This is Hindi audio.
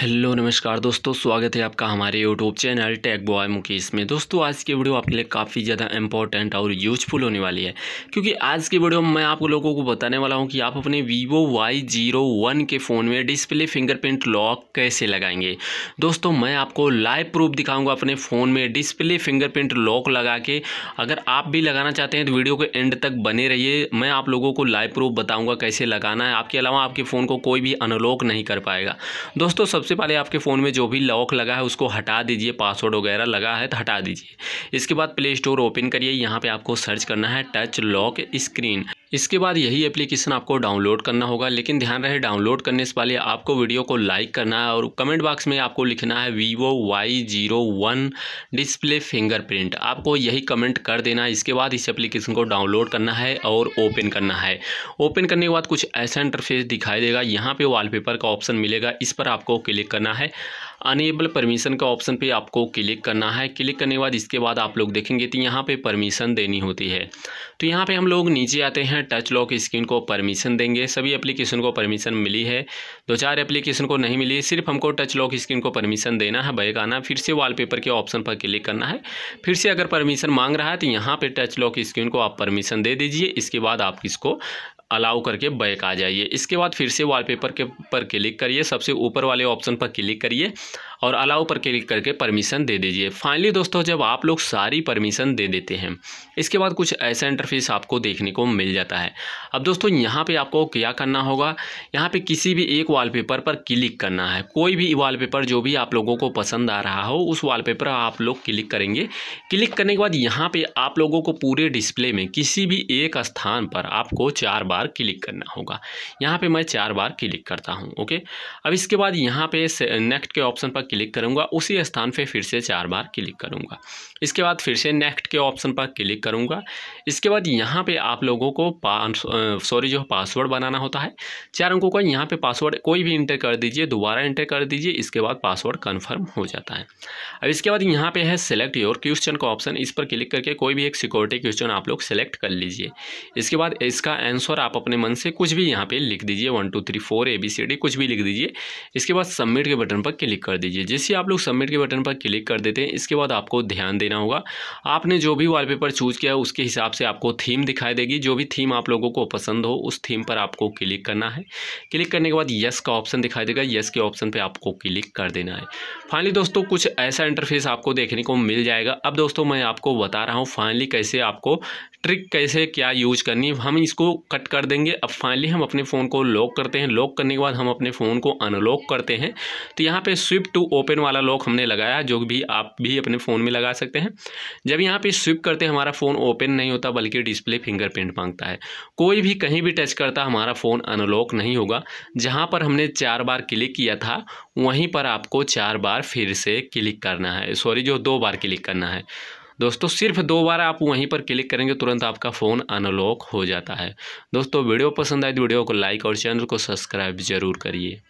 हेलो नमस्कार दोस्तों स्वागत है आपका हमारे YouTube channel tag boy Mukesh में दोस्तों आज की वीडियो आपके लिए काफ़ी ज़्यादा इंपॉर्टेंट और यूजफुल होने वाली है क्योंकि आज की वीडियो में मैं आप लोगों को बताने वाला हूं कि आप अपने वीवो वाई जीरो वन के फ़ोन में डिस्प्ले फिंगरप्रिंट लॉक कैसे लगाएंगे दोस्तों मैं आपको लाइव प्रूफ दिखाऊँगा अपने फ़ोन में डिस्प्ले फिंगरप्रिंट लॉक लगा के अगर आप भी लगाना चाहते हैं तो वीडियो के एंड तक बने रहिए मैं आप लोगों को लाइव प्रूफ बताऊँगा कैसे लगाना है आपके अलावा आपके फ़ोन को कोई भी अनलॉक नहीं कर पाएगा दोस्तों सब सबसे पहले आपके फ़ोन में जो भी लॉक लगा है उसको हटा दीजिए पासवर्ड वगैरह लगा है तो हटा दीजिए इसके बाद प्ले स्टोर ओपन करिए यहाँ पर आपको सर्च करना है टच लॉक स्क्रीन इसके बाद यही एप्लीकेशन आपको डाउनलोड करना होगा लेकिन ध्यान रहे डाउनलोड करने से पहले आपको वीडियो को लाइक करना है और कमेंट बॉक्स में आपको लिखना है Vivo Y zero one display fingerprint आपको यही कमेंट कर देना है इसके बाद इस एप्लीकेशन को डाउनलोड करना है और ओपन करना है ओपन करने के बाद कुछ ऐसा इंटरफेस दिखाई देगा यहाँ पर वाल का ऑप्शन मिलेगा इस पर आपको क्लिक करना है अनेबल परमिशन का ऑप्शन पे आपको क्लिक करना है क्लिक करने के बाद इसके बाद आप लोग देखेंगे तो यहाँ पे परमिशन देनी होती है तो यहाँ पे हम लोग नीचे आते हैं टच लॉक स्क्रीन को परमिशन देंगे सभी एप्लीकेशन को परमिशन मिली है दो चार एप्लीकेशन को नहीं मिली सिर्फ हमको टच लॉक स्क्रीन को परमिशन देना है बैग आना फिर से वाल के ऑप्शन पर क्लिक करना है फिर से अगर परमिशन मांग रहा है तो यहाँ पर टच लॉक स्क्रीन को आप परमिशन दे दीजिए इसके बाद आप इसको अलाउ करके बैक आ जाइए इसके बाद फिर से वॉलपेपर के पर क्लिक करिए सबसे ऊपर वाले ऑप्शन पर क्लिक करिए और अलाउ पर क्लिक करके परमिशन दे दीजिए फाइनली दोस्तों जब आप लोग सारी परमिशन दे देते हैं इसके बाद कुछ ऐसा इंटरफेस आपको देखने को मिल जाता है अब दोस्तों यहाँ पे आपको क्या करना होगा यहाँ पे किसी भी एक वॉलपेपर पर क्लिक करना है कोई भी वॉलपेपर जो भी आप लोगों को पसंद आ रहा हो उस वाल आप लोग क्लिक करेंगे क्लिक करने के बाद यहाँ पर आप लोगों को पूरे डिस्प्ले में किसी भी एक स्थान पर आपको चार बार क्लिक करना होगा यहाँ पर मैं चार बार क्लिक करता हूँ ओके अब इसके बाद यहाँ पर नेक्स्ट के ऑप्शन पर क्लिक करूँगा उसी स्थान पर फिर से चार बार क्लिक करूँगा इसके बाद फिर से नेक्स्ट के ऑप्शन पर क्लिक करूँगा इसके बाद यहाँ पर आप लोगों को सॉरी जो पासवर्ड बनाना होता है चार अंकों का यहाँ पर पासवर्ड कोई भी इंटर कर दीजिए दोबारा इंटर कर दीजिए इसके बाद पासवर्ड कन्फर्म हो जाता है अब इसके बाद यहाँ पर है सेलेक्ट योर क्वेश्चन का ऑप्शन इस पर क्लिक करके कोई भी एक सिक्योरिटी क्वेश्चन आप लोग सेलेक्ट कर लीजिए इसके बाद इसका आंसर आप अपने मन से कुछ भी यहाँ पे लिख दीजिए one two three four A B C D कुछ भी लिख दीजिए इसके बाद सबमिट के बटन पर क्लिक कर दीजिए लीजिए जैसे आप लोग सबमिट के बटन पर क्लिक कर देते हैं इसके बाद आपको ध्यान देना होगा आपने जो भी वॉलपेपर चूज़ किया है उसके हिसाब से आपको थीम दिखाई देगी जो भी थीम आप लोगों को पसंद हो उस थीम पर आपको क्लिक करना है क्लिक करने के बाद यस का ऑप्शन दिखाई देगा यस के ऑप्शन पर आपको क्लिक कर देना है फाइनली दोस्तों कुछ ऐसा इंटरफेस आपको देखने को मिल जाएगा अब दोस्तों मैं आपको बता रहा हूँ फाइनली कैसे आपको ट्रिक कैसे क्या यूज करनी है हम इसको कट कर देंगे अब फाइनली हम अपने फ़ोन को लॉक करते हैं लॉक करने के बाद हम अपने फ़ोन को अनलॉक करते हैं तो यहाँ पे स्विप टू ओपन वाला लॉक हमने लगाया जो भी आप भी अपने फ़ोन में लगा सकते हैं जब यहाँ पे स्विप करते हैं हमारा फ़ोन ओपन नहीं होता बल्कि डिस्प्ले फिंगरप्रिंट मांगता है कोई भी कहीं भी टच करता हमारा फ़ोन अनलॉक नहीं होगा जहाँ पर हमने चार बार क्लिक किया था वहीं पर आपको चार बार फिर से क्लिक करना है सॉरी जो दो बार क्लिक करना है दोस्तों सिर्फ दो बार आप वहीं पर क्लिक करेंगे तुरंत आपका फ़ोन अनलॉक हो जाता है दोस्तों वीडियो पसंद आए तो वीडियो को लाइक और चैनल को सब्सक्राइब ज़रूर करिए